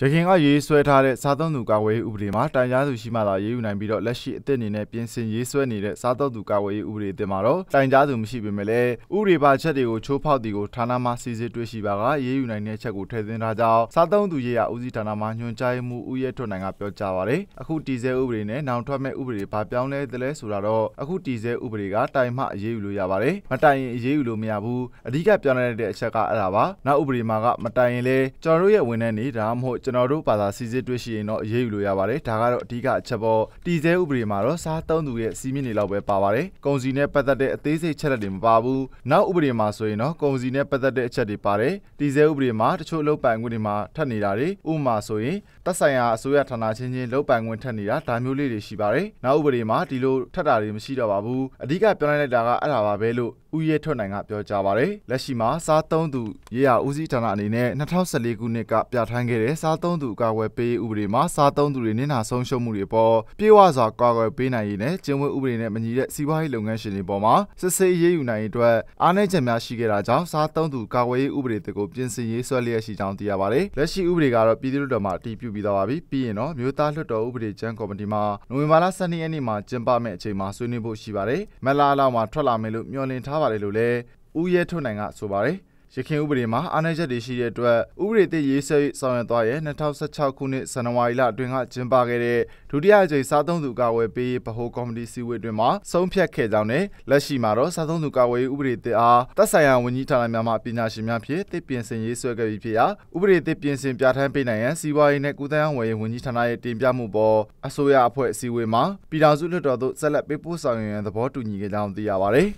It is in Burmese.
ရခင်ကရေးဆွဲထားတဲ့စားသုံးသူကာဝေးဥပဒေမှာတိုင်ကြားသူရှိမှသာရေးယူနိုင်ပြီးတော့လက်ရှိအသစ်အနေနဲ့ပြင်ဆင်ရေးဆွဲနေတဲ့စားသုံးသူကာဝေးဥပဒေအသစ်မှာတော့တိုင်ကြားသူမရှိပေမဲ့လည်းဥပဒေပါချက်တွေကိုချိုးဖောက်သည်ကိုဌာနမှစစ်ဆေးတွေ့ရှိပါကရေးယူနိုင်တဲ့ချက်ကိုထည့်သွင်းထားကြောင်းစားသုံးသူရေးရာဦးစီးဌာနမှညွှန်ကြားမှုဦးရဲထွန်းနိုင်ကပြောကြားပါတယ်။အခုတည်ဆဲဥပဒေနဲ့နောင်ထွက်မဲ့ဥပဒေဘာပြောင်းလဲသလဲဆိုတာတော့အခုတည်ဆဲဥပဒေကတိုင်မှရေးယူလို့ရပါတယ်။မတိုင်ရင်ရေးယူလို့မရဘူး။အဓိကပြောင်းလဲတဲ့အချက်ကအဲ့ဒါပါ။နောက်ဥပဒေမှာကမတိုင်ရင်လည်းကျွန်တော်တို့ရဲ့ဝန်ထမ်းတွေဒါမှမဟုတ်ကျွန်တော်တို့ဘာသာစီစစ်တွေ့ရှိရင်တော့အရေးယူလို့ရပါတယ်ဒါကတော့အဓိကအချက်ပေါ်တည်ဆဲဥပဒေမှာတော့စားသုံးသူရဲ့စီးမြင့်တွေလောက်ပဲပါပါတယ်ကုန်စည်နဲ့ပတ်သက်တဲ့အသေးစိတ်ချက်လက်တွေမပါဘူးနောက်ဥပဒေမှာဆိုရင်တော့ကုန်စည်နဲ့ပတ်သက်တဲ့အချက်တွေပါတယ်တည်ဆဲဥပဒေမှာတချို့လုပ်ပိုင်ခွင့်တွေမှာထပ်နေတာတွေဥပမာဆိုရင်သက်ဆိုင်ရာအစိုးရဌာနချင်းချင်းလုပ်ပိုင်ခွင့်ထပ်နေတာဒါမျိုးလေးတွေရှိပါတယ်နောက်ဥပဒေမှာဒီလိုထပ်တာတွေမရှိတော့ပါဘူးအဓိကပြောင်းလဲလိုက်တာကအဲ့ဒါပါပဲလို့ဦးရဲထွတ်နိုင်ကပြောကြားပါတယ်လက်ရှိမှာစားသုံးသူရေးရဦးစီးဌာနအနေနဲ့2014ခုနှစ်ကပြဋ္ဌာန်းခဲ့တဲ့စားစားသုံးသူကာကွယ်ပေးဥပဒေမှာစားသုံးသူတွေနစ်နာဆုံးရှုံးမှုတွေပေါ်ပြေဝစွာကာကွယ်ပေးနိုင်ရေးနဲ့ကျင်းဝဲဥပဒေနဲ့မညီတဲ့စီးပွားရေးလုပ်ငန်းရှင်တွေပေါ်မှာစစ်ဆေးရေးယူနိုင်အတွက်အားနည်းချက်များရှိခဲ့တာကြောင့်စားသုံးသူကာကွယ်ရေးဥပဒေတကိုပြင်ဆင်ရေးဆွဲလျက်ရှိကြောင်းသိရပါတယ်။လက်ရှိဥပဒေကတော့ပြည်သူ့လွှတ်တော်မှအတည်ပြုပြီးသားပါပြီ။ပြီးရင်တော့မြို့သားလွှတ်တော်ဥပဒေကျမ်းကော်မတီမှာနိုဝင်ဘာလ12ရက်နေ့မှာကျင်းပမယ့်အချိန်မှာဆွေးနွေးဖို့ရှိပါတယ်။မလာလောက်မှာထွက်လာမယ်လို့မျှော်လင့်ထားပါတယ်လို့လည်းဦးရဲထွန်းနိုင်ကဆိုပါတယ်။ရခိုင်ဥပဒေမှာအားနည်းချက်တွေရှိတဲ့အတွက်ဥပဒေသစ်ရေးဆွဲဆောင်ရွက်သွားရဲ့2016ခုနှစ်ဇန်နဝါရီလအတွင်းကကျင်းပခဲ့တဲ့ဒုတိယအကြိမ်စားသုံးသူကာဝယ်ပေးဗဟိုကော်မတီစည်းဝေးတွင်မှဆုံးဖြတ်ခဲ့ကြောင်းနဲ့လက်ရှိမှာတော့စားသုံးသူကာဝယ်ဥပဒေသစ်အားသက်ဆိုင်ရာဝန်ကြီးဌာနများမှပညာရှင်များဖြင့်သစ်ပြင်ဆင်ရေးဆွဲခဲ့ပြီးဖြစ်ရာဥပဒေသစ်ပြင်ဆင်ပြဋ္ဌာန်းပေးနိုင်ရန်စီးပွားရေးနဲ့ကုသရေးဝန်ကြီးဝန်ကြီးဌာနရဲ့တင်ပြမှုပေါ်အစိုးရအဖွဲ့အစည်းအဝေးမှာပြည်ထောင်စုလွှတ်တော်သို့ဆက်လက်ပေးပို့ဆောင်ရန်သဘောတူညီခဲ့ကြောင်းသိရပါတယ်